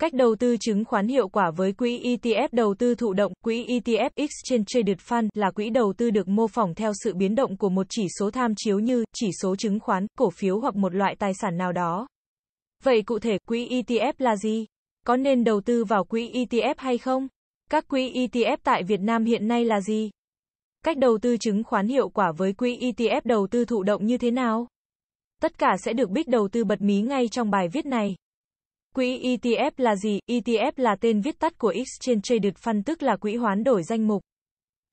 Cách đầu tư chứng khoán hiệu quả với quỹ ETF đầu tư thụ động, quỹ ETF Exchange Traded Fund là quỹ đầu tư được mô phỏng theo sự biến động của một chỉ số tham chiếu như chỉ số chứng khoán, cổ phiếu hoặc một loại tài sản nào đó. Vậy cụ thể quỹ ETF là gì? Có nên đầu tư vào quỹ ETF hay không? Các quỹ ETF tại Việt Nam hiện nay là gì? Cách đầu tư chứng khoán hiệu quả với quỹ ETF đầu tư thụ động như thế nào? Tất cả sẽ được Bích đầu tư bật mí ngay trong bài viết này. Quỹ ETF là gì? ETF là tên viết tắt của Exchange Traded Fund tức là quỹ hoán đổi danh mục.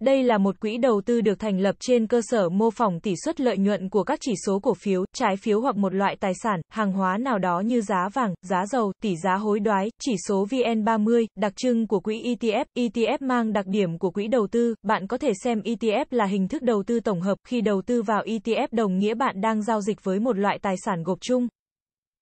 Đây là một quỹ đầu tư được thành lập trên cơ sở mô phỏng tỷ suất lợi nhuận của các chỉ số cổ phiếu, trái phiếu hoặc một loại tài sản, hàng hóa nào đó như giá vàng, giá dầu, tỷ giá hối đoái, chỉ số VN30, đặc trưng của quỹ ETF. ETF mang đặc điểm của quỹ đầu tư, bạn có thể xem ETF là hình thức đầu tư tổng hợp, khi đầu tư vào ETF đồng nghĩa bạn đang giao dịch với một loại tài sản gộp chung.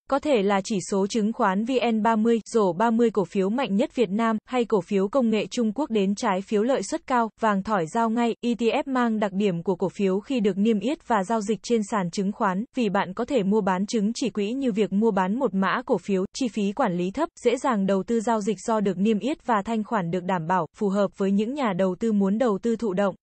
Có thể là chỉ số chứng khoán VN30, rổ 30 cổ phiếu mạnh nhất Việt Nam, hay cổ phiếu công nghệ Trung Quốc đến trái phiếu lợi suất cao, vàng thỏi giao ngay, ETF mang đặc điểm của cổ phiếu khi được niêm yết và giao dịch trên sàn chứng khoán, vì bạn có thể mua bán chứng chỉ quỹ như việc mua bán một mã cổ phiếu, chi phí quản lý thấp, dễ dàng đầu tư giao dịch do được niêm yết và thanh khoản được đảm bảo, phù hợp với những nhà đầu tư muốn đầu tư thụ động.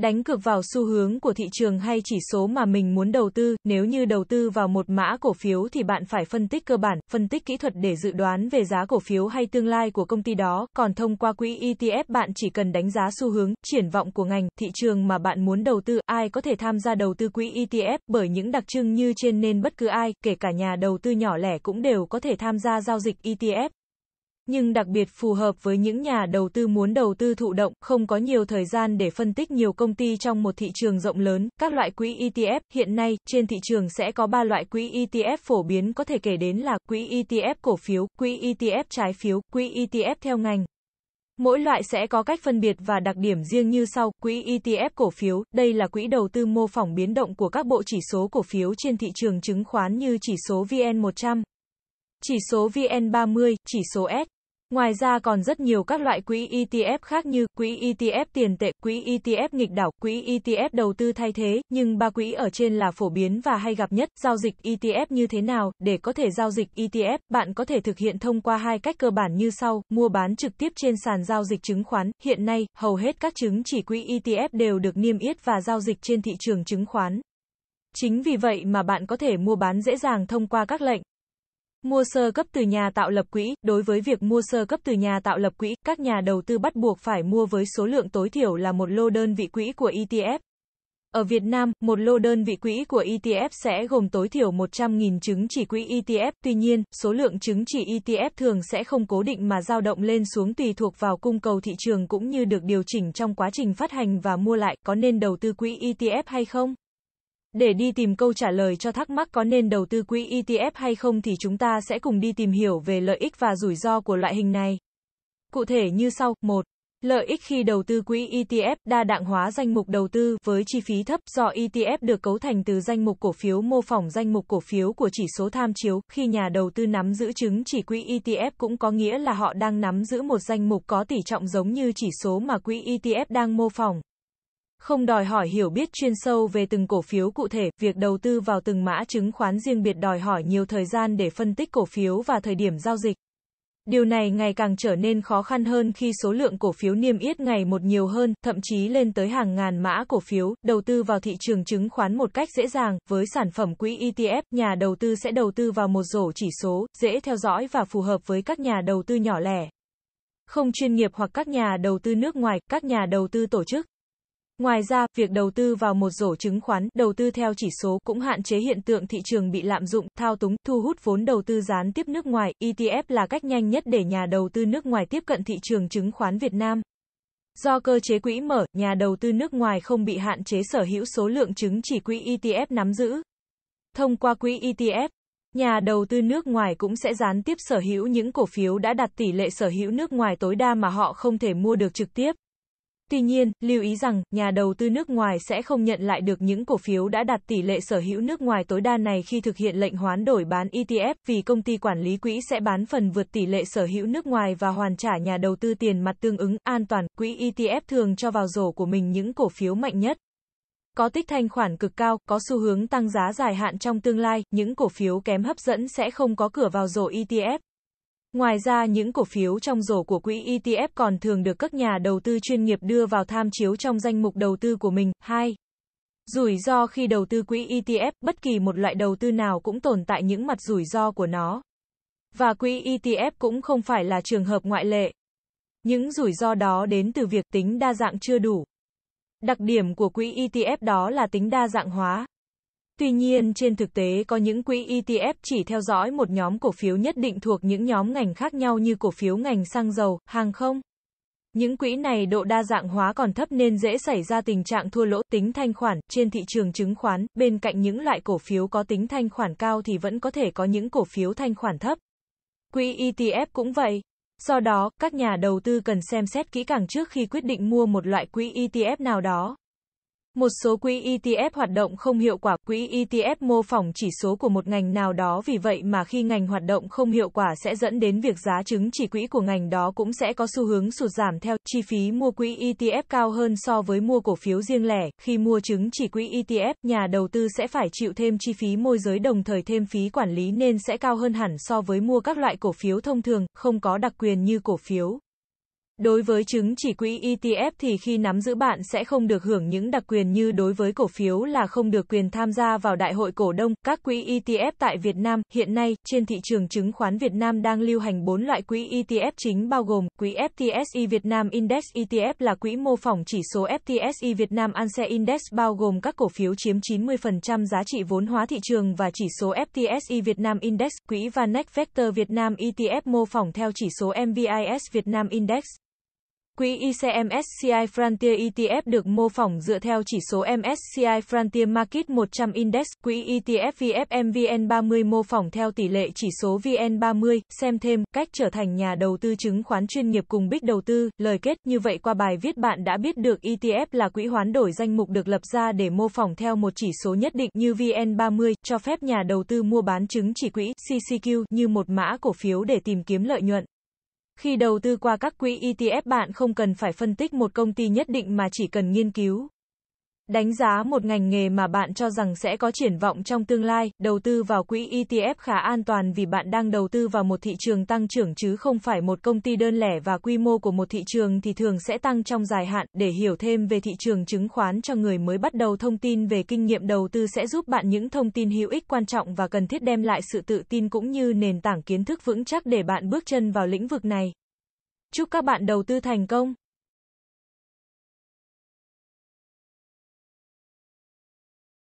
Đánh cược vào xu hướng của thị trường hay chỉ số mà mình muốn đầu tư, nếu như đầu tư vào một mã cổ phiếu thì bạn phải phân tích cơ bản, phân tích kỹ thuật để dự đoán về giá cổ phiếu hay tương lai của công ty đó, còn thông qua quỹ ETF bạn chỉ cần đánh giá xu hướng, triển vọng của ngành, thị trường mà bạn muốn đầu tư, ai có thể tham gia đầu tư quỹ ETF bởi những đặc trưng như trên nên bất cứ ai, kể cả nhà đầu tư nhỏ lẻ cũng đều có thể tham gia giao dịch ETF nhưng đặc biệt phù hợp với những nhà đầu tư muốn đầu tư thụ động, không có nhiều thời gian để phân tích nhiều công ty trong một thị trường rộng lớn. Các loại quỹ ETF hiện nay trên thị trường sẽ có 3 loại quỹ ETF phổ biến có thể kể đến là quỹ ETF cổ phiếu, quỹ ETF trái phiếu, quỹ ETF theo ngành. Mỗi loại sẽ có cách phân biệt và đặc điểm riêng như sau. Quỹ ETF cổ phiếu, đây là quỹ đầu tư mô phỏng biến động của các bộ chỉ số cổ phiếu trên thị trường chứng khoán như chỉ số VN100, chỉ số VN30, chỉ số S, Ngoài ra còn rất nhiều các loại quỹ ETF khác như quỹ ETF tiền tệ, quỹ ETF nghịch đảo, quỹ ETF đầu tư thay thế, nhưng ba quỹ ở trên là phổ biến và hay gặp nhất. Giao dịch ETF như thế nào? Để có thể giao dịch ETF, bạn có thể thực hiện thông qua hai cách cơ bản như sau: mua bán trực tiếp trên sàn giao dịch chứng khoán. Hiện nay, hầu hết các chứng chỉ quỹ ETF đều được niêm yết và giao dịch trên thị trường chứng khoán. Chính vì vậy mà bạn có thể mua bán dễ dàng thông qua các lệnh Mua sơ cấp từ nhà tạo lập quỹ, đối với việc mua sơ cấp từ nhà tạo lập quỹ, các nhà đầu tư bắt buộc phải mua với số lượng tối thiểu là một lô đơn vị quỹ của ETF. Ở Việt Nam, một lô đơn vị quỹ của ETF sẽ gồm tối thiểu 100.000 chứng chỉ quỹ ETF, tuy nhiên, số lượng chứng chỉ ETF thường sẽ không cố định mà dao động lên xuống tùy thuộc vào cung cầu thị trường cũng như được điều chỉnh trong quá trình phát hành và mua lại, có nên đầu tư quỹ ETF hay không? Để đi tìm câu trả lời cho thắc mắc có nên đầu tư quỹ ETF hay không thì chúng ta sẽ cùng đi tìm hiểu về lợi ích và rủi ro của loại hình này. Cụ thể như sau, 1. Lợi ích khi đầu tư quỹ ETF đa dạng hóa danh mục đầu tư với chi phí thấp do ETF được cấu thành từ danh mục cổ phiếu mô phỏng danh mục cổ phiếu của chỉ số tham chiếu. Khi nhà đầu tư nắm giữ chứng chỉ quỹ ETF cũng có nghĩa là họ đang nắm giữ một danh mục có tỷ trọng giống như chỉ số mà quỹ ETF đang mô phỏng. Không đòi hỏi hiểu biết chuyên sâu về từng cổ phiếu cụ thể, việc đầu tư vào từng mã chứng khoán riêng biệt đòi hỏi nhiều thời gian để phân tích cổ phiếu và thời điểm giao dịch. Điều này ngày càng trở nên khó khăn hơn khi số lượng cổ phiếu niêm yết ngày một nhiều hơn, thậm chí lên tới hàng ngàn mã cổ phiếu, đầu tư vào thị trường chứng khoán một cách dễ dàng, với sản phẩm quỹ ETF, nhà đầu tư sẽ đầu tư vào một rổ chỉ số, dễ theo dõi và phù hợp với các nhà đầu tư nhỏ lẻ. Không chuyên nghiệp hoặc các nhà đầu tư nước ngoài, các nhà đầu tư tổ chức. Ngoài ra, việc đầu tư vào một rổ chứng khoán, đầu tư theo chỉ số cũng hạn chế hiện tượng thị trường bị lạm dụng, thao túng, thu hút vốn đầu tư gián tiếp nước ngoài. ETF là cách nhanh nhất để nhà đầu tư nước ngoài tiếp cận thị trường chứng khoán Việt Nam. Do cơ chế quỹ mở, nhà đầu tư nước ngoài không bị hạn chế sở hữu số lượng chứng chỉ quỹ ETF nắm giữ. Thông qua quỹ ETF, nhà đầu tư nước ngoài cũng sẽ gián tiếp sở hữu những cổ phiếu đã đạt tỷ lệ sở hữu nước ngoài tối đa mà họ không thể mua được trực tiếp. Tuy nhiên, lưu ý rằng, nhà đầu tư nước ngoài sẽ không nhận lại được những cổ phiếu đã đạt tỷ lệ sở hữu nước ngoài tối đa này khi thực hiện lệnh hoán đổi bán ETF, vì công ty quản lý quỹ sẽ bán phần vượt tỷ lệ sở hữu nước ngoài và hoàn trả nhà đầu tư tiền mặt tương ứng, an toàn, quỹ ETF thường cho vào rổ của mình những cổ phiếu mạnh nhất. Có tích thanh khoản cực cao, có xu hướng tăng giá dài hạn trong tương lai, những cổ phiếu kém hấp dẫn sẽ không có cửa vào rổ ETF. Ngoài ra những cổ phiếu trong rổ của quỹ ETF còn thường được các nhà đầu tư chuyên nghiệp đưa vào tham chiếu trong danh mục đầu tư của mình. 2. Rủi ro khi đầu tư quỹ ETF, bất kỳ một loại đầu tư nào cũng tồn tại những mặt rủi ro của nó. Và quỹ ETF cũng không phải là trường hợp ngoại lệ. Những rủi ro đó đến từ việc tính đa dạng chưa đủ. Đặc điểm của quỹ ETF đó là tính đa dạng hóa. Tuy nhiên trên thực tế có những quỹ ETF chỉ theo dõi một nhóm cổ phiếu nhất định thuộc những nhóm ngành khác nhau như cổ phiếu ngành xăng dầu, hàng không. Những quỹ này độ đa dạng hóa còn thấp nên dễ xảy ra tình trạng thua lỗ tính thanh khoản trên thị trường chứng khoán, bên cạnh những loại cổ phiếu có tính thanh khoản cao thì vẫn có thể có những cổ phiếu thanh khoản thấp. Quỹ ETF cũng vậy. Do đó, các nhà đầu tư cần xem xét kỹ càng trước khi quyết định mua một loại quỹ ETF nào đó. Một số quỹ ETF hoạt động không hiệu quả, quỹ ETF mô phỏng chỉ số của một ngành nào đó vì vậy mà khi ngành hoạt động không hiệu quả sẽ dẫn đến việc giá chứng chỉ quỹ của ngành đó cũng sẽ có xu hướng sụt giảm theo chi phí mua quỹ ETF cao hơn so với mua cổ phiếu riêng lẻ. Khi mua chứng chỉ quỹ ETF, nhà đầu tư sẽ phải chịu thêm chi phí môi giới đồng thời thêm phí quản lý nên sẽ cao hơn hẳn so với mua các loại cổ phiếu thông thường, không có đặc quyền như cổ phiếu Đối với chứng chỉ quỹ ETF thì khi nắm giữ bạn sẽ không được hưởng những đặc quyền như đối với cổ phiếu là không được quyền tham gia vào đại hội cổ đông. Các quỹ ETF tại Việt Nam hiện nay trên thị trường chứng khoán Việt Nam đang lưu hành 4 loại quỹ ETF chính bao gồm quỹ FTSE Việt Nam Index ETF là quỹ mô phỏng chỉ số FTSE Việt Nam ANSE Index bao gồm các cổ phiếu chiếm 90% giá trị vốn hóa thị trường và chỉ số FTSE Việt Nam Index, quỹ Vaneck Vector Việt Nam ETF mô phỏng theo chỉ số MVIS Việt Nam Index. Quỹ ICMSCI Frontier ETF được mô phỏng dựa theo chỉ số MSCI Frontier Market 100 Index, quỹ ETF VFMVN30 mô phỏng theo tỷ lệ chỉ số VN30, xem thêm cách trở thành nhà đầu tư chứng khoán chuyên nghiệp cùng Big đầu tư, lời kết như vậy qua bài viết bạn đã biết được ETF là quỹ hoán đổi danh mục được lập ra để mô phỏng theo một chỉ số nhất định như VN30, cho phép nhà đầu tư mua bán chứng chỉ quỹ CCQ như một mã cổ phiếu để tìm kiếm lợi nhuận. Khi đầu tư qua các quỹ ETF bạn không cần phải phân tích một công ty nhất định mà chỉ cần nghiên cứu Đánh giá một ngành nghề mà bạn cho rằng sẽ có triển vọng trong tương lai, đầu tư vào quỹ ETF khá an toàn vì bạn đang đầu tư vào một thị trường tăng trưởng chứ không phải một công ty đơn lẻ và quy mô của một thị trường thì thường sẽ tăng trong dài hạn. Để hiểu thêm về thị trường chứng khoán cho người mới bắt đầu thông tin về kinh nghiệm đầu tư sẽ giúp bạn những thông tin hữu ích quan trọng và cần thiết đem lại sự tự tin cũng như nền tảng kiến thức vững chắc để bạn bước chân vào lĩnh vực này. Chúc các bạn đầu tư thành công!